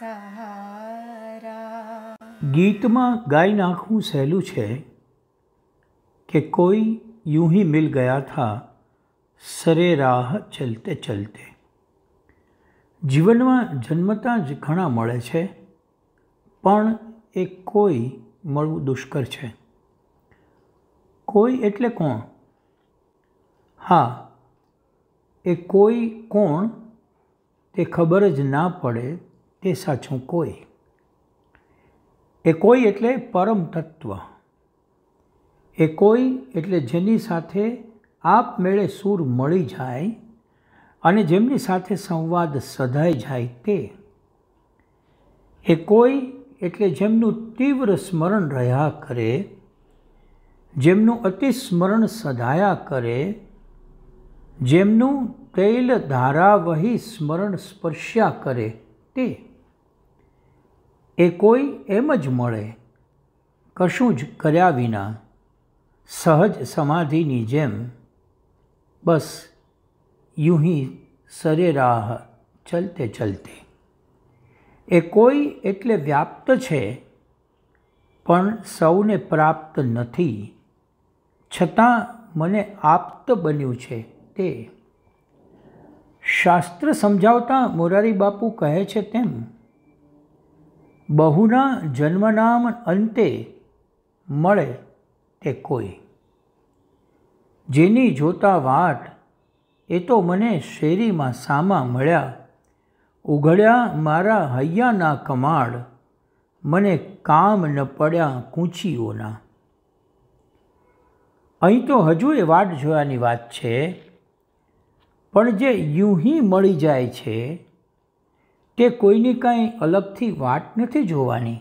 સહારા ગીતમાં ગાઈ નાખવું સહેલું છે કે કોઈ યુંહી મિલ ગયા થા था સરે રાહ ચલતે ચલતે જીવનમાં જન્મતા જ ઘણા મળે છે પણ એ કોઈ મળવું દુષ્કર છે કોઈ એટલે કોણ હા એ કોઈ કોણ તે ખબર જ ના પડે તે સાચું કોઈ એ કોઈ એટલે પરમ તત્વ એ કોઈ એટલે જેની સાથે આપમેળે સૂર મળી જાય અને જેમની સાથે સંવાદ સધાઈ જાય તે એ કોઈ એટલે જેમનું તીવ્ર સ્મરણ રહ્યા કરે જેમનું અતિસ્મરણ સધાયા કરે જેમનું તૈલ ધારાવહી સ્મરણ સ્પર્શ્યા કરે તે એ કોઈ એમ જ મળે કશું જ કર્યા વિના સહજ સમાધિની જેમ બસ યુંહી સરેરાહ ચલતે ચલતે એ કોઈ એટલે વ્યાપ્ત છે પણ સૌને પ્રાપ્ત નથી છતાં મને આપ્ત બન્યું છે તે શાસ્ત્ર સમજાવતા મોરારી બાપુ કહે છે તેમ બહુના જન્મનામ અંતે મળે તે કોઈ જેની જોતા વાટ એ તો મને શેરીમાં સામા મળ્યા ઉઘડ્યા મારા હૈયાના કમાડ મને કામ ન પડ્યા કૂંચીઓના અહીં તો હજુ એ વાટ જોવાની વાત છે પણ જે યુંહી મળી જાય છે તે કોઈની કાંઈ અલગથી વાટ નથી જોવાની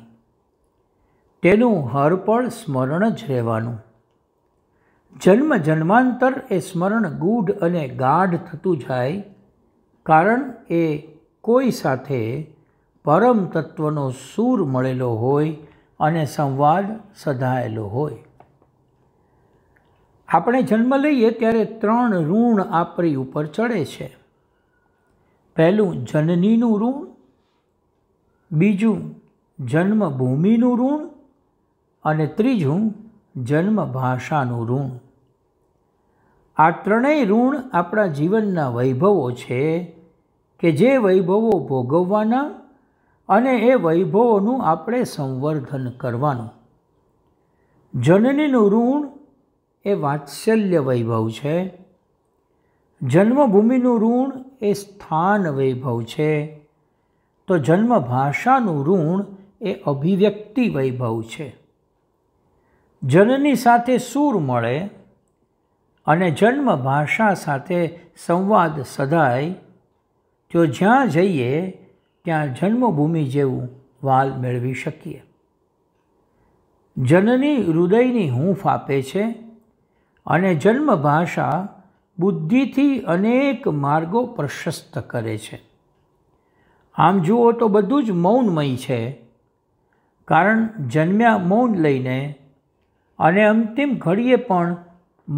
તેનું હરપળ સ્મરણ જ રહેવાનું જન્મ જન્માંતર એ સ્મરણ ગૂઢ અને ગાઢ થતું જાય કારણ એ કોઈ સાથે પરમ તત્વનો સૂર મળેલો હોય અને સંવાદ સધાયેલો હોય આપણે જન્મ લઈએ ત્યારે ત્રણ ઋણ આપણી ઉપર ચડે છે પહેલું જનનીનું ઋણ બીજું જન્મભૂમિનું ઋણ અને ત્રીજું જન્મ ભાષાનું ઋણ આ ત્રણેય ઋણ આપણા જીવનના વૈભવો છે કે જે વૈભવો ભોગવવાના અને એ વૈભવોનું આપણે સંવર્ધન કરવાનું જનનીનું ઋણ એ વાત્સલ્ય વૈભવ છે જન્મભૂમિનું ઋણ એ સ્થાન વૈભવ છે તો જન્મભાષાનું ઋણ એ અભિવ્યક્તિ વૈભવ છે જનની સાથે સૂર મળે અને જન્મભાષા સાથે સંવાદ સદાય તો જ્યાં જઈએ ત્યાં જન્મભૂમિ જેવું વાલ મેળવી શકીએ જનની હૃદયની હૂંફ આપે છે અને જન્મભાષા બુદ્ધિથી અનેક માર્ગો પ્રશસ્ત કરે છે આમ જુઓ તો બધું જ મૌનમય છે કારણ જન્મ્યા મૌન લઈને અને અંતિમ ઘડીએ પણ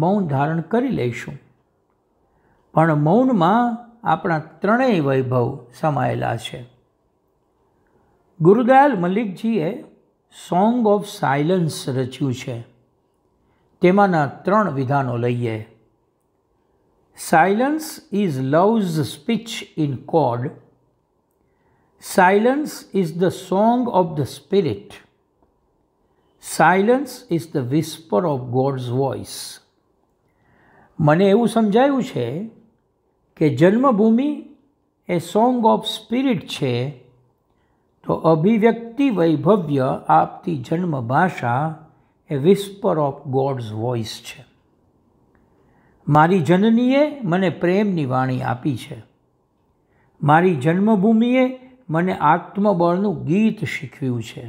મૌન ધારણ કરી લઈશું પણ મૌનમાં આપણા ત્રણેય વૈભવ સમાયેલા છે ગુરુદયાલ મલિકજીએ સોંગ ઓફ સાયલન્સ રચ્યું છે તેમાંના ત્રણ વિધાનો લઈએ Silence is love's speech in chord. Silence is the song of the spirit. Silence is the whisper of God's voice. મને એવું સમજાયું છે કે જન્મભૂમિ એ સોંગ ઓફ સ્પિરિટ છે તો અભિવ્યક્તિ વૈભવ્ય આપતી જન્મ ભાષા એ વિસ્પર ઓફ ગોડ્સ વોઇસ છે મારી જનનીએ મને પ્રેમની વાણી આપી છે મારી જન્મભૂમિએ મને આત્મબળનું ગીત શીખવ્યું છે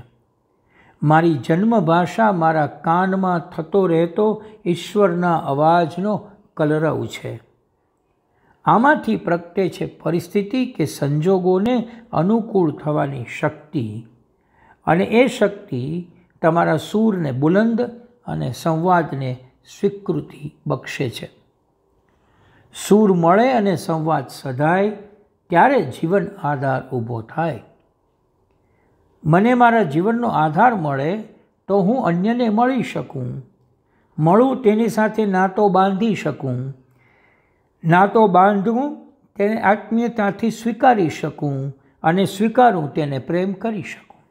મારી જન્મભાષા મારા કાનમાં થતો રહેતો ઈશ્વરના અવાજનો કલરવ છે આમાંથી પ્રગટે છે પરિસ્થિતિ કે સંજોગોને અનુકૂળ થવાની શક્તિ અને એ શક્તિ તમારા સૂરને બુલંદ અને સંવાદને સ્વીકૃતિ બક્ષે છે સૂર મળે અને સંવાદ સધાય ત્યારે જીવન આધાર ઊભો થાય મને મારા જીવનનો આધાર મળે તો હું અન્યને મળી શકું મળું તેની સાથે નાતો બાંધી શકું નાતો બાંધું તેને આત્મીયતાથી સ્વીકારી શકું અને સ્વીકારું તેને પ્રેમ કરી શકું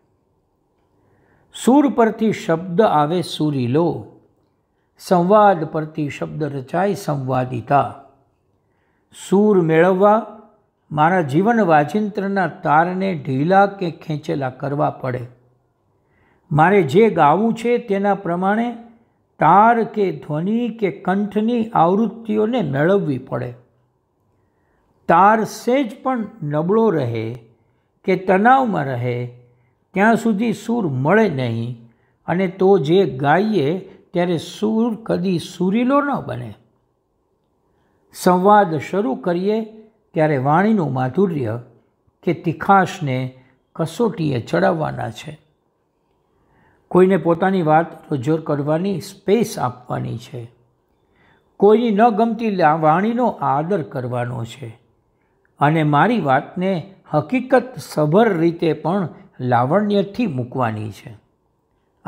સૂર પરથી શબ્દ આવે સૂરી લો સંવાદ પરથી શબ્દ રચાય સંવાદિતા સૂર મેળવવા મારા જીવન વાજિંત્રના તારને ઢીલા કે ખેંચેલા કરવા પડે મારે જે ગાવું છે તેના પ્રમાણે તાર કે ધ્વનિ કે કંઠની આવૃત્તિઓને મેળવવી પડે તાર સેજ પણ નબળો રહે કે તણાવમાં રહે ત્યાં સુધી સૂર મળે નહીં અને તો જે ગાઈએ ત્યારે સૂર કદી સૂરીલો ન બને સંવાદ શરૂ કરીએ ત્યારે વાણીનું માધુર્ય કે તિખાશને કસોટીએ ચડાવવાના છે કોઈને પોતાની વાત રજૂ કરવાની સ્પેસ આપવાની છે કોઈની ન ગમતી વાણીનો આદર કરવાનો છે અને મારી વાતને હકીકત સભર રીતે પણ લાવણ્યથી મૂકવાની છે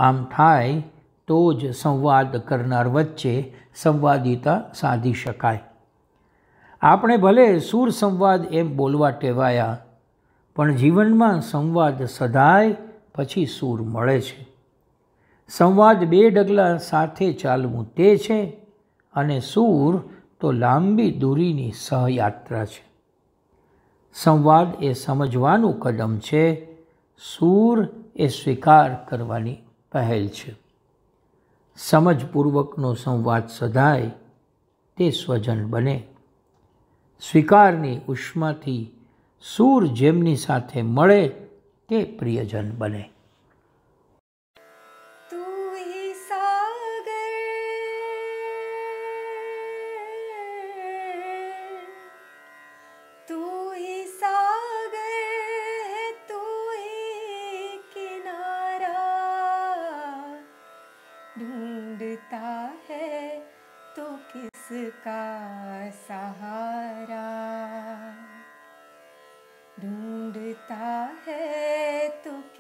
આમ થાય તો જ સંવાદ કરનાર વચ્ચે સંવાદિતા સાધી શકાય આપણે ભલે સૂર સંવાદ એમ બોલવા ટેવાયા પણ જીવનમાં સંવાદ સદાય પછી સૂર મળે છે સંવાદ બે ડગલા સાથે ચાલવું તે છે અને સૂર તો લાંબી દૂરીની સહયાત્રા છે સંવાદ એ સમજવાનું કદમ છે સૂર એ સ્વીકાર કરવાની પહેલ છે સમજપૂર્વકનો સંવાદ સધાય તે સ્વજન બને સ્વીકારની ઉષ્માથી સૂર જેમની સાથે મળે તે પ્રિયજન બને ढूंढता है तो किसका सहारा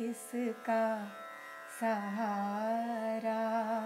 किसका सहारा